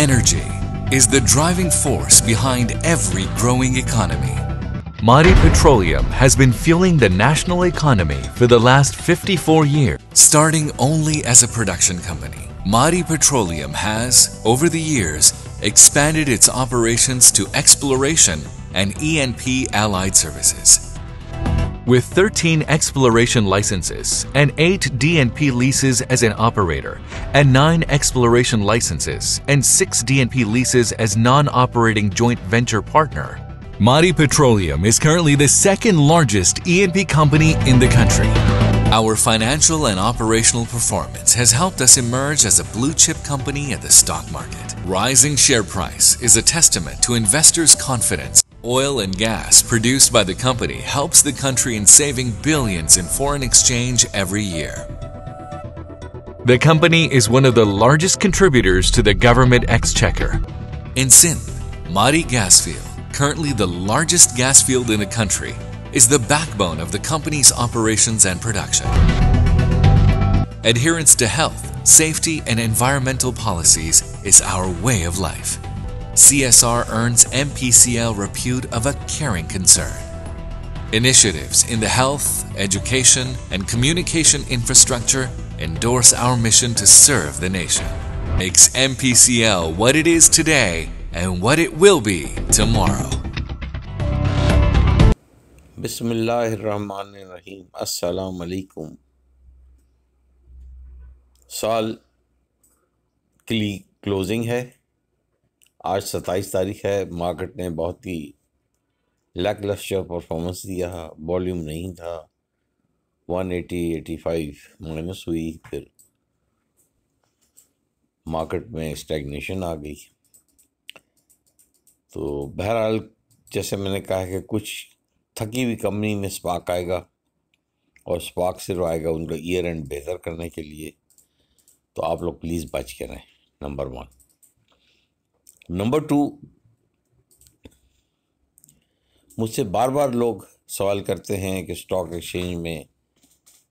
Energy is the driving force behind every growing economy. Mari Petroleum has been fueling the national economy for the last 54 years. Starting only as a production company, Mari Petroleum has, over the years, expanded its operations to exploration and ENP allied services. With 13 exploration licenses and 8 DNP leases as an operator, and 9 exploration licenses and 6 DNP leases as non-operating joint venture partner, Mari Petroleum is currently the second largest ENP company in the country. Our financial and operational performance has helped us emerge as a blue chip company at the stock market. Rising share price is a testament to investors' confidence Oil and gas produced by the company helps the country in saving billions in foreign exchange every year. The company is one of the largest contributors to the government exchequer. In Sindh, gas field, currently the largest gas field in the country, is the backbone of the company's operations and production. Adherence to health, safety, and environmental policies is our way of life. CSR earns MPCL repute of a caring concern. Initiatives in the health, education, and communication infrastructure endorse our mission to serve the nation. Makes MPCL what it is today and what it will be tomorrow. बिसमीम असलकुम साल के है आज सत्ताईस तारीख है market ने बहुत ही लैक लस्टर परफॉर्मेंस दिया वॉल्यूम नहीं था one eighty eighty five minus हुई फिर मार्केट में स्टैगनेशन आ गई तो बहरहाल जैसे मैंने कहा कि कुछ थकी हुई कंपनी में स्पार्क आएगा और स्पार्क सिर्फ आएगा उनका ईयर एंड बेहतर करने के लिए तो आप लोग प्लीज़ बच के रहें नंबर वन नंबर टू मुझसे बार बार लोग सवाल करते हैं कि स्टॉक एक्सचेंज में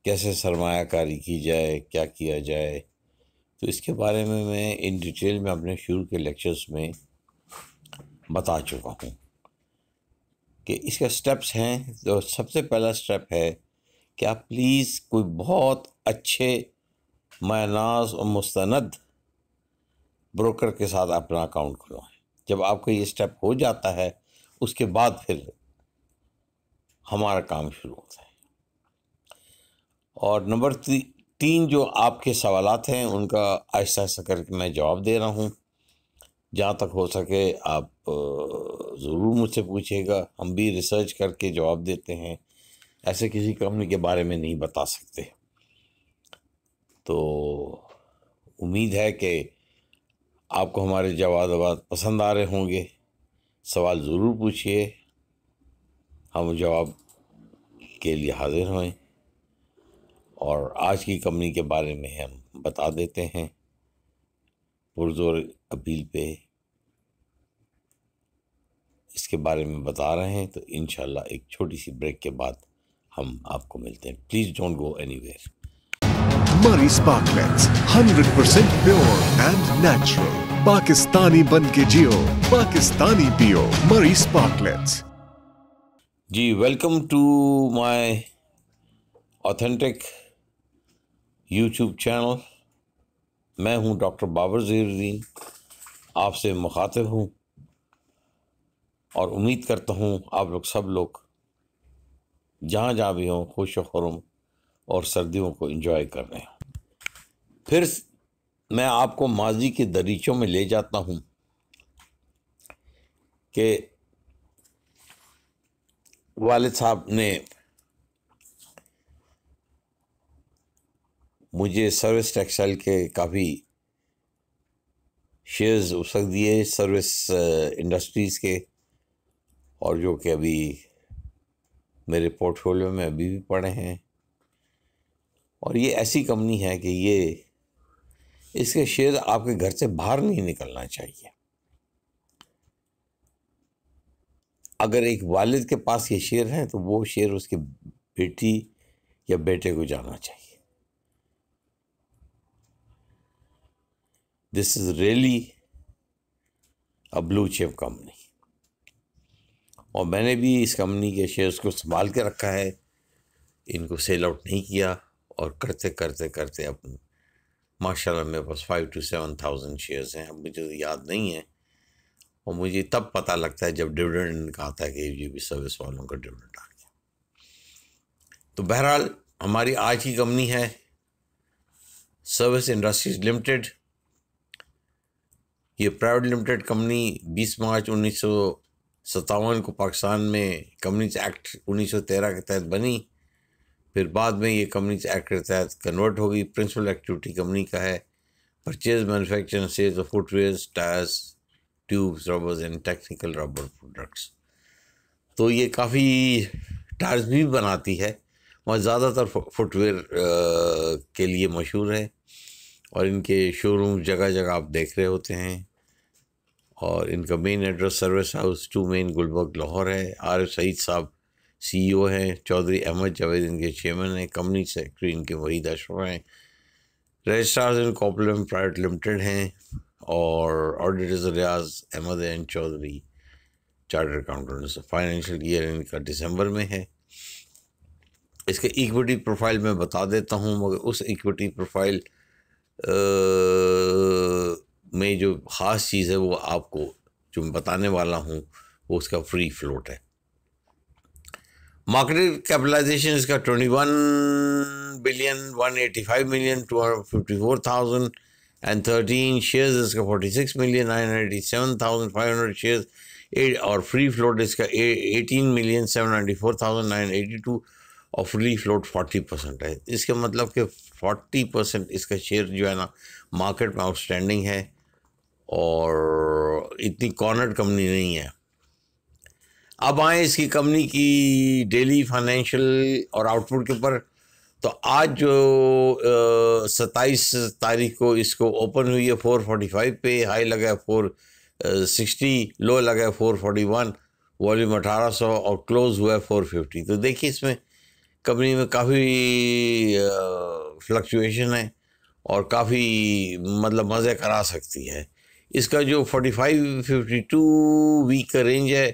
कैसे सरमायाकारी की जाए क्या किया जाए तो इसके बारे में मैं इन डिटेल में अपने शुरू के लेक्चर्स में बता चुका हूँ कि इसका स्टेप्स हैं तो सबसे पहला स्टेप है कि आप प्लीज़ कोई बहुत अच्छे मायनाज और मुस्तंद ब्रोकर के साथ अपना अकाउंट खुलवाएं जब आपका ये स्टेप हो जाता है उसके बाद फिर हमारा काम शुरू होता है और नंबर ती, तीन जो आपके सवालत हैं उनका आहिस्ता आहिस्ता करके मैं जवाब दे रहा हूँ जहाँ तक हो सके आप ज़रूर मुझसे पूछिएगा हम भी रिसर्च करके जवाब देते हैं ऐसे किसी कंपनी के बारे में नहीं बता सकते तो उम्मीद है कि आपको हमारे जवाब पसंद आ रहे होंगे सवाल ज़रूर पूछिए हम जवाब के लिए हाजिर हैं और आज की कंपनी के बारे में हम बता देते हैं पुरजोर अपील पे इसके बारे में बता रहे हैं तो इन एक छोटी सी ब्रेक के बाद हम आपको मिलते हैं please don't go anywhere Sparkletts hundred percent pure and natural Pakistani बन के जियो पाकिस्तानी पियो मरी स्पार्कलेट्स जी welcome to my authentic YouTube channel मैं हूं डॉक्टर बाबर जीरुद्दीन आपसे मुखातिब हूं और उम्मीद करता हूं आप लोग सब लोग जहां जहाँ भी हों खुश और सर्दियों को एंजॉय कर रहे हैं फिर मैं आपको माजी के दरीचों में ले जाता हूँ कि वालिद साहब ने मुझे सर्विस टेक्सटाइल के काफ़ी शेयर्स उस वक्त दिए सर्विस इंडस्ट्रीज़ के और जो कि अभी मेरे पोर्टफोलियो में अभी भी पड़े हैं और ये ऐसी कंपनी है कि ये इसके शेर आपके घर से बाहर नहीं निकलना चाहिए अगर एक वालिद के पास ये शेर हैं तो वो शेर उसके बेटी या बेटे को जाना चाहिए this is really a blue chip company और मैंने भी इस कंपनी के शेयर्स को संभाल के रखा है इनको सेल आउट नहीं किया और करते करते करते अपने माशाल्लाह मेरे पास five two seven thousand shares हैं अब मुझे तो याद नहीं है और मुझे तब पता लगता है जब डिविडेंड इनका आता है कि जी सर्विस वालों का डिविडेंड आ गया तो बहरहाल हमारी आज की कंपनी है सर्विस इंडस्ट्रीज लिमिटेड ये प्राइवेट लिमिटेड कंपनी 20 मार्च उन्नीस सौ को पाकिस्तान में कंपनीज एक्ट 1913 के तहत बनी फिर बाद में ये कंपनीज एक्ट के तहत कन्वर्ट होगी प्रिंसिपल एक्टिविटी कंपनी का है purchase manufacture sales of footwear tyres tubes rubbers and technical rubber products तो ये काफ़ी टायर्स भी बनाती है और ज़्यादातर फुटवेयर के लिए मशहूर है और इनके शोरूम जगह जगह आप देख रहे होते हैं और इनका main address Service House two Main Gulberg Lahore है आर सईद साहब सीईओ e हैं चौधरी अहमद जावेद इनके चेयरमैन हैं कंपनी सेक्रेटरी इनके वहीद अशरफ हैं रजिस्ट्रार्स इन कॉपलम प्राइवेट लिमिटेड हैं और auditors Riaz Ahmed and Chaudhry charter accountants financial year इनका दिसंबर में है इसके इक्विटी प्रोफाइल मैं बता देता हूँ मगर उस इक्विटी प्रोफाइल में जो ख़ास चीज़ है वो आपको जो मैं बताने वाला हूँ वो उसका फ्री फ्लोट है मार्केट कैपिटलाइजेशन इसका twenty one billion one eighty five million two hundred fifty four thousand and thirteen shares इसका forty six million nine eighty seven thousand five hundred shares eight और फ्री फ्लोट इसका eighteen million seven ninety four thousand nine eighty two और free float forty percent है इसके मतलब कि forty percent इसका share जो है ना मार्केट में आउटस्टैंडिंग है और इतनी कॉर्नर कंपनी नहीं है अब आए इसकी कंपनी की डेली फाइनेंशियल और आउटपुट के ऊपर तो आज जो सत्ताईस तारीख को इसको ओपन हुई है फोर फोर्टी फाइव पे हाई लगा है फोर सिक्सटी लो लगा है फोर फोर्टी वन वॉल्यूम अठारह सौ और क्लोज हुआ है फोर फिफ्टी तो देखिए इसमें कंपनी में काफ़ी फ्लक्चुएशन है और काफ़ी मतलब मज़े करा सकती है इसका जो forty five fifty two week का रेंज है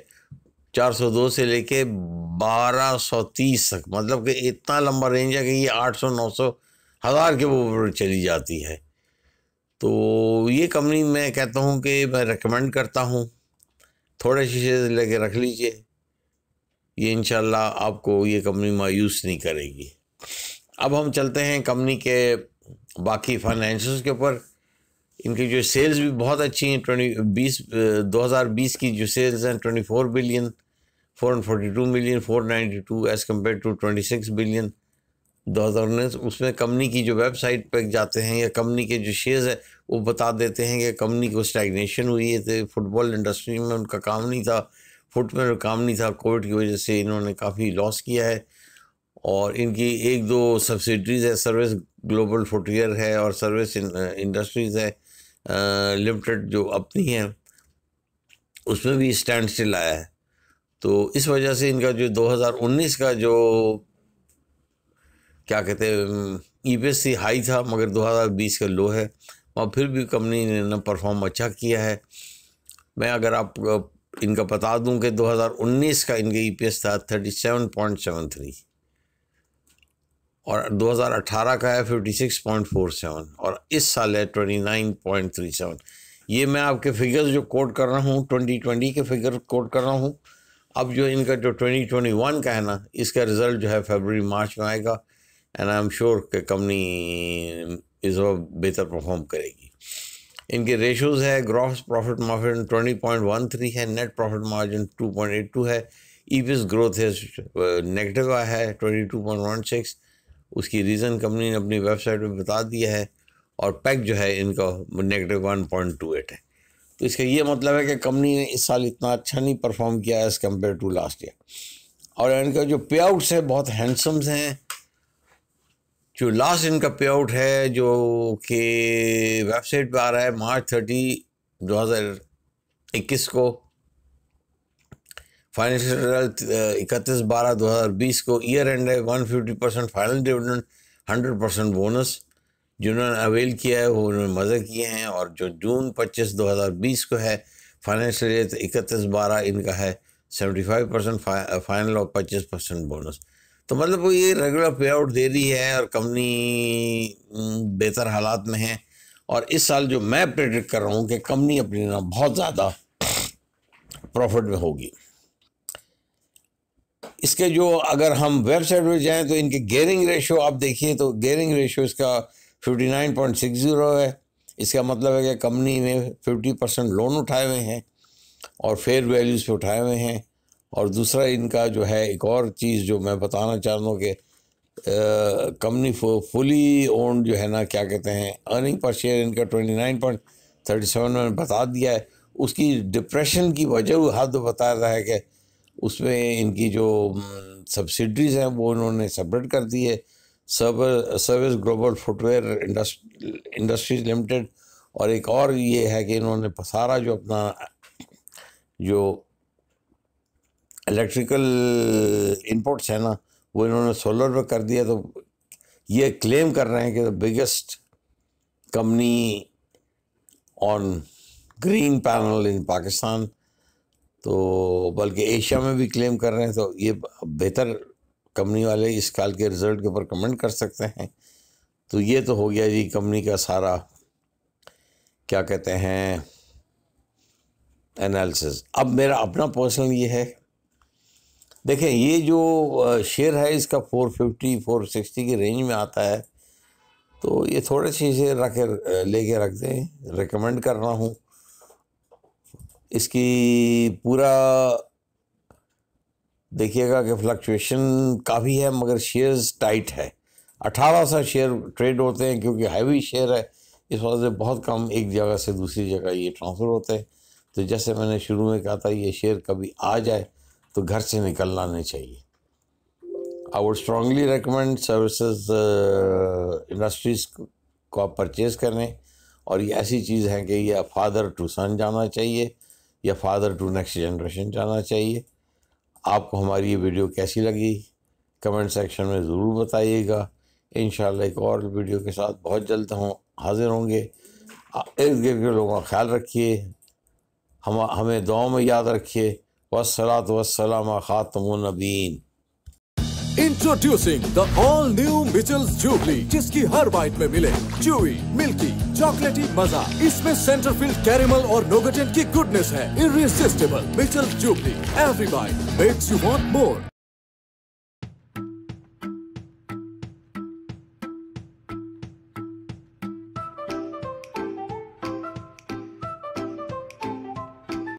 402 से लेके 1230 तक मतलब कि इतना लंबा रेंज है कि ये 800 900 हज़ार के ऊपर चली जाती है तो ये कंपनी मैं कहता हूँ कि मैं रिकमेंड करता हूँ थोड़े शीशे लेके रख लीजिए ये इन आपको ये कंपनी मायूस नहीं करेगी अब हम चलते हैं कंपनी के बाकी फाइनेंशियल के ऊपर इनकी जो सेल्स भी बहुत अच्छी हैं ट्वेंटी बीस दो हज़ार बीस की जो सेल्स हैं twenty four billion 442 million 492 as compare to 26 billion दो हज़ार उन्नीस उसमें कंपनी की जो वेबसाइट पर जाते हैं या कंपनी के जो शेयर्स है वो बता देते हैं कि कंपनी को स्टैगनेशन हुई है तो फुटबॉल इंडस्ट्री में उनका काम नहीं था फुट में काम नहीं था कोविड की वजह से इन्होंने काफ़ी लॉस किया है और इनकी एक दो सब्सिडरीज़ है सर्विस ग्लोबल फुटवेयर है और सर्विस इंडस्ट्रीज़ है लिमिटेड जो अपनी है उसमें भी स्टैंड स्टिल आया है तो इस वजह से इनका जो 2019 का जो क्या कहते हैं ई हाई e था मगर 2020 का लो है और फिर भी कंपनी ने ना परफॉर्म अच्छा किया है मैं अगर आप इनका बता दूं कि 2019 का इनका ई e था 37.73 और 2018 का है 56.47 और इस साल है 29.37 ये मैं आपके फिगर्स जो कोट कर रहा हूँ 2020 के फिगर कोट कर रहा हूँ अब जो इनका जो 2021 का है ना इसका रिज़ल्ट जो है फरवरी मार्च में आएगा एंड आई एम श्योर कि कंपनी इस वक्त बेहतर परफॉर्म करेगी इनके रेशोज़ है ग्रॉस प्रॉफिट मार्जिन 20.13 है नेट प्रॉफिट मार्जिन 2.82 है ईपीएस ग्रोथ है नेगेटिव आया है 22.16 उसकी रीज़न कंपनी ने अपनी वेबसाइट पर बता दिया है और पैक जो है इनका नेगेटिव एट है तो इसका ये मतलब है कि कंपनी ने इस साल इतना अच्छा नहीं परफॉर्म किया as compare to last year और इनका जो पे आउट्स है बहुत हैंडसम्स हैं जो लास्ट इनका पे आउट है जो कि वेबसाइट पे आ रहा है मार्च थर्टी दो हज़ार इक्कीस को फाइनेंशियल इकतीस बारह दो हज़ार बीस को ईयर एंड है one fifty percent final dividend hundred percent bonus जिन्होंने अवेल किया है वो उन्होंने मज़े किए हैं और जो जून 25 2020 को है फाइनेंशियल ईयर तो इकतीस बारह इनका है 75 परसेंट फाइनल और 25 परसेंट बोनस तो मतलब वो ये रेगुलर पे आउट दे रही है और कंपनी बेहतर हालात में है और इस साल जो मैं प्रेडिक्ट कर रहा हूँ कि कंपनी अपनी ना बहुत ज़्यादा प्रॉफिट में होगी इसके जो अगर हम वेबसाइट पर जाएं तो इनके गेयरिंग रेशो आप देखिए तो गेयरिंग रेशो इसका fifty nine point six zero है इसका मतलब है कि कंपनी में फिफ्टी परसेंट लोन उठाए हुए हैं और फेयर वैल्यूज़ पे उठाए हुए हैं और दूसरा इनका जो है एक और चीज़ जो मैं बताना चाह रहा हूँ कि कंपनी फुली ओन्ड जो है ना क्या कहते हैं अर्निंग पर शेयर इनका twenty nine point thirty seven में बता दिया है उसकी डिप्रेशन की वजह हद बता रहा है कि उसमें इनकी जो सब्सिडीज़ हैं वो इन्होंने सेपरेट कर दी है service global footwear industries limited और एक और ये है कि इन्होंने सारा जो अपना जो इलेक्ट्रिकल इनपुट्स है ना वो इन्होंने सोलर पर कर दिया तो ये क्लेम कर रहे हैं कि the biggest company on green panel in Pakistan तो बल्कि एशिया में भी क्लेम कर रहे हैं तो ये बेहतर कंपनी वाले इस काल के रिज़ल्ट के ऊपर कमेंट कर सकते हैं तो ये तो हो गया जी कंपनी का सारा क्या कहते हैं एनालिसिस अब मेरा अपना पर्सनल ये है देखें ये जो शेयर है इसका 450 460 की रेंज में आता है तो ये थोड़े से इसे रख कर रख दें रिकमेंड कर रहा हूँ इसकी पूरा देखिएगा कि फ्लक्चुएशन काफ़ी है मगर शेयर्स टाइट है अठारह सा शेयर ट्रेड होते हैं क्योंकि हैवी शेयर है इस वजह से बहुत कम एक जगह से दूसरी जगह ये ट्रांसफ़र होते हैं तो जैसे मैंने शुरू में कहा था ये शेयर कभी आ जाए तो घर से निकलना नहीं चाहिए I would strongly recommend services industries को आप परचेज़ करें और ये ऐसी चीज़ है कि यह फादर टू सन जाना चाहिए या फादर टू नेक्स्ट जनरेशन जाना चाहिए आपको हमारी ये वीडियो कैसी लगी कमेंट सेक्शन में ज़रूर बताइएगा इन एक और वीडियो के साथ बहुत जल्द हम हाजिर होंगे इर्द गिर्द के लोगों का ख्याल रखिए हम हमें दुआ में याद रखिए वसलात वसलाम नबीन introducing the all new Mitchell's jubilee जिसकी हर बाइट में मिले चूवी मिल्की चॉकलेटी मजा इसमें सेंटर फील्ड कैरेमल और नोगेटन की गुडनेस है irresistible Mitchell's jubilee every bite makes you want more